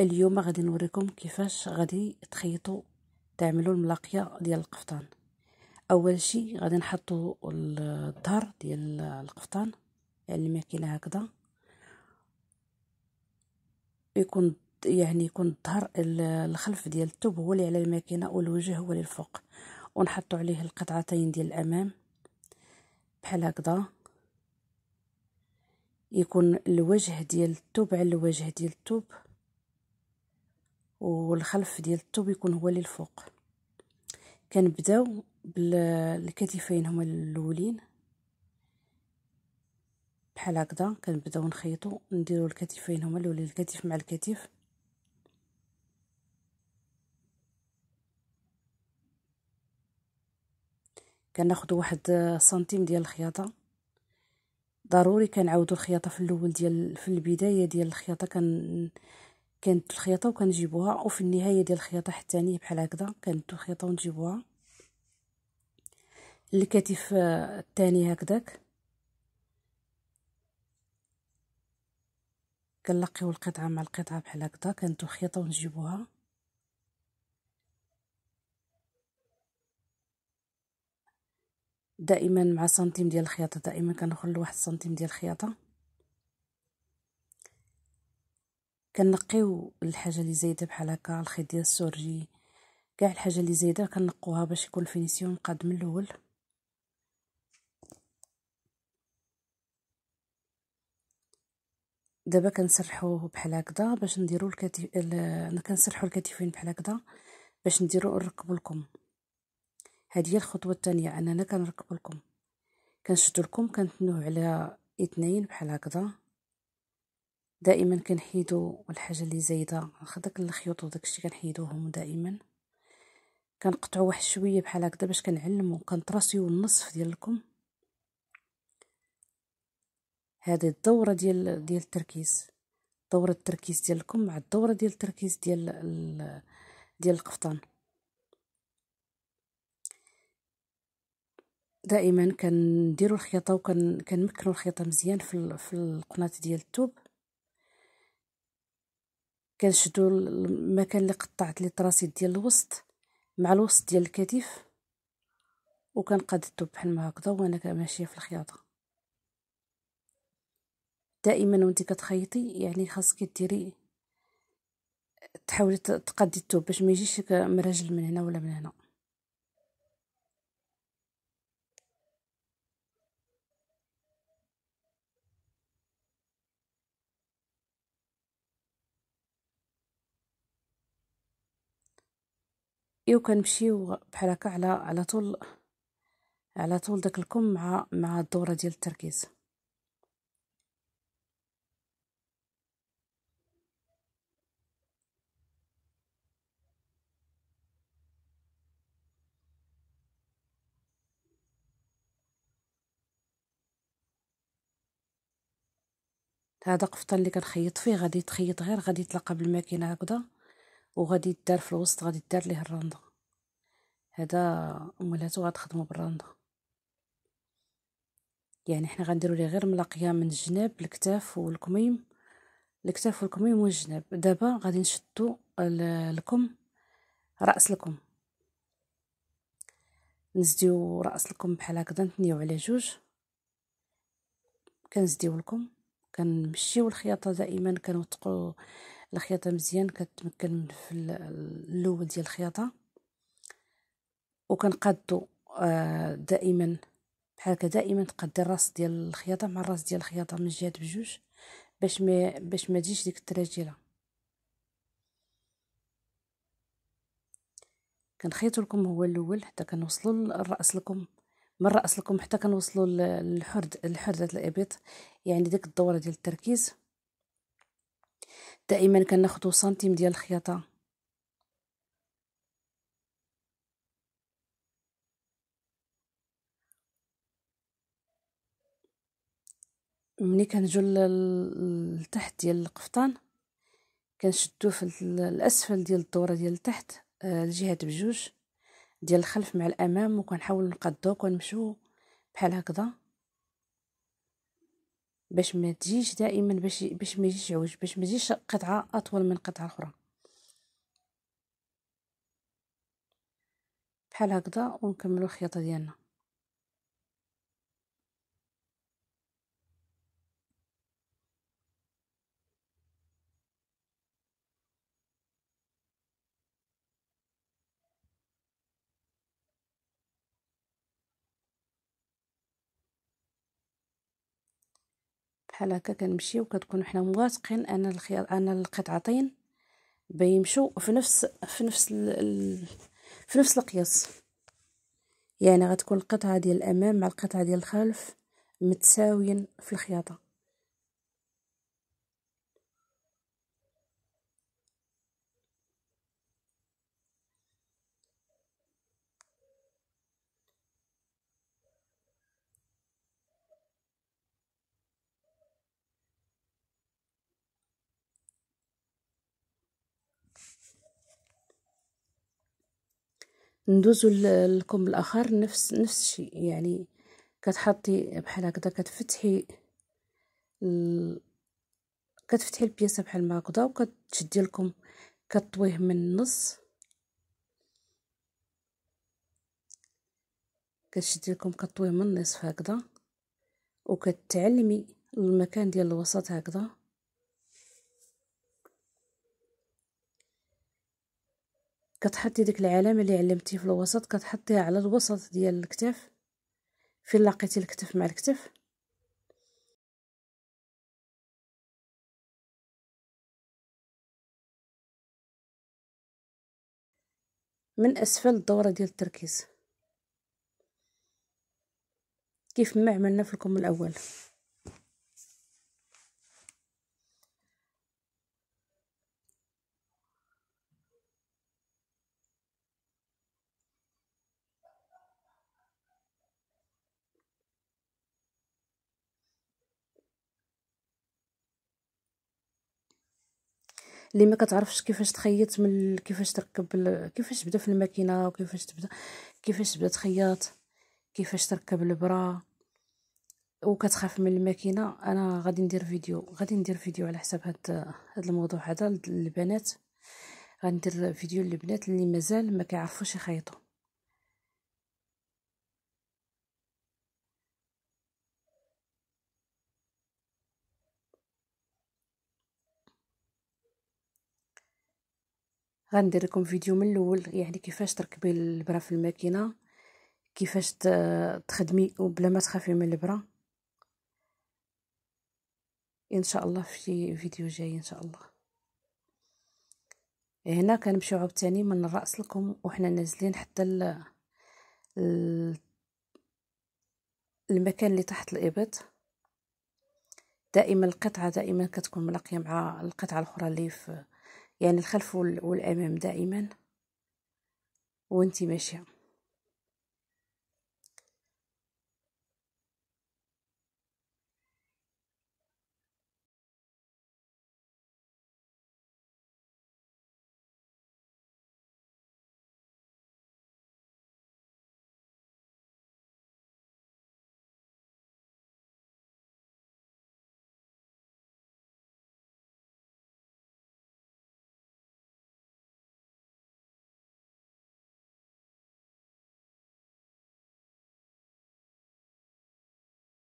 اليوم غادي نوريكم كيفاش غادي تخيطوا تعملوا الملاقيه ديال القفطان اول شيء غادي نحطوا الظهر ديال القفطان يعني الماكينه هكذا يكون يعني يكون الظهر الخلف ديال الثوب هو اللي على الماكينه والوجه هو اللي الفوق ونحطوا عليه القطعتين ديال الامام بحال هكذا يكون الوجه ديال الثوب على الوجه ديال الثوب والخلف ديال الثوب يكون هو اللي الفوق كنبداو بالكتفين هما الاولين بحال هكذا كنبداو نخيطو نديرو الكتفين هما الاولين الكتف مع الكتف كناخذ واحد سنتيم ديال الخياطه ضروري كنعاودو الخياطه في الاول ديال في البدايه ديال الخياطه كن كانت الخياطه وكنجيبوها وفي النهايه ديال الخياطه حتى ني بحال هكذا كانت الخياطه ونجيبوها الكتف الثاني هكذاك كنلقيو القطعه مع القطعه بحال هكذا كانت الخياطه ونجيبوها دائما مع سنتيم ديال الخياطه دائما كنخلو واحد سنتيم ديال الخياطه كنقيو الحاجه اللي زايده بحال هكا الخيط ديال السورجي كاع الحاجه اللي زايده كنقوها باش يكون الفينيسيون قاد من الاول دابا كنسرحوه بحال هكذا باش نديرو الكتف انا كنسرحو الكتفين بحال هكذا باش نديرو نركبو لكم هذه هي الخطوه الثانيه اننا كنركبو لكم كنشدو لكم كنتنوه على اثنين بحال هكذا دائما كنحيدو الحاجه اللي زايده داك الخيوط وداك الشيء كنحيدوهم دائما كنقطعو واحد شويه بحال هكذا باش كنعلمو كنطراسيو النصف ديالكم هذه الدوره ديال ديال التركيز دوره التركيز ديالكم مع الدوره ديال التركيز ديال ديال القفطان دائما كنديروا الخياطه وكنمكنوا الخياطه مزيان في في القناه ديال الثوب كنشدو المكان اللي قطعت ليه طراسي ديال الوسط مع الوسط ديال الكتف وكنقادتو بحال ما هكذا وانا كماشيه في الخياطه دائما وانت كتخيطي يعني خاصك ديري تحاولي تقادي الثوب باش ما يجيش مراجل من هنا ولا من هنا ايوا كنمشيو بحال هكا على على طول على طول داك الكم مع مع الدوره ديال التركيز هذا قفطان اللي كنخيط فيه غادي تخيط غير غادي تلقى بالماكينه هكذا وغادي يدار في الوسط غادي يدار ليه الرنده هذا مولاتو غتخدمو بالرنده يعني حنا غنديرو ليه غير ملاقيه من الجناب الكتاف والكميم الكتاف والكميم والجناب دابا غادي نشدو الكم راس الكم نزديو راس الكم بحال هكذا نتنيو على جوج كنزديو لكم كنمشيو الخياطه دائما كنوثقوا الخياطه مزيان كتمكن من في الاول ديال الخياطه وكنقادو آه، دائما بحال هكا دائما تقدي الراس ديال الخياطه مع الراس ديال الخياطه من جهه بجوج باش ما باش ما تجيش ديك التراجيله كنخيط لكم هو الاول حتى كنوصلوا للراس لكم من راس لكم حتى كنوصلوا للحرد الحرده الابيض يعني ديك الدوره ديال التركيز دائما كناخدو سنتيم ديال الخياطه ملي كنجو لتحت ديال القفطان كنشدو في الاسفل ديال الدوره ديال التحت آه، الجهات بجوج ديال الخلف مع الامام وكنحاول نقادو كنمشيو بحال هكذا باش ما تجيش دائما باش باش ما يجيش عوج باش ما تجيش قطعه اطول من قطعه اخرى بحال هكذا ونكملوا الخياطه ديالنا بحال هكا كنمشيو كتكونوا حنا مواثقين ان الخيط ان القطعتين بيمشوا في نفس في نفس ال... في نفس القياس يعني غتكون القطعه ديال الامام مع القطعه ديال الخلف متساويين في الخياطه ندوزو للكم الاخر نفس نفس الشيء يعني كتحطي بحال هكذا كتفتحي كتفتحي البياسه بحال ما هكذا وكتشدي لكم كطويه من النص كتشدي لكم كطويه من النصف هكذا وكتعلمي المكان ديال الوسط هكذا كتحطي ديك العلامه اللي علمتي في الوسط كتحطيها على الوسط ديال الكتاف فين لقيتي الكتف مع الكتف من اسفل الدوره ديال التركيز كيف ما عملنا في الكم الاول اللي ما كتعرفش كيفاش تخيط من كيفاش تركب كيفاش تبدا في الماكينه وكيفاش تبدا كيفاش تبدا تخيط كيفاش تركب البرا وكتخاف من الماكينه انا غادي ندير فيديو غادي ندير فيديو على حساب هاد هاد الموضوع هذا للبنات غندير فيديو للبنات اللي مازال ما كيعرفوش يخيطوا غندير لكم فيديو من الاول يعني كيفاش تركبي البرا في الماكينه كيفاش تخدمي وبلا ما تخافي من البرا ان شاء الله في فيديو جاي ان شاء الله هنا كنمشيو ثاني من الراس لكم وحنا نازلين حتى ال المكان اللي تحت الابط دائما القطعه دائما كتكون ملاقيه مع القطعه الاخرى اللي في يعني الخلف والامام دائما وانت ماشيه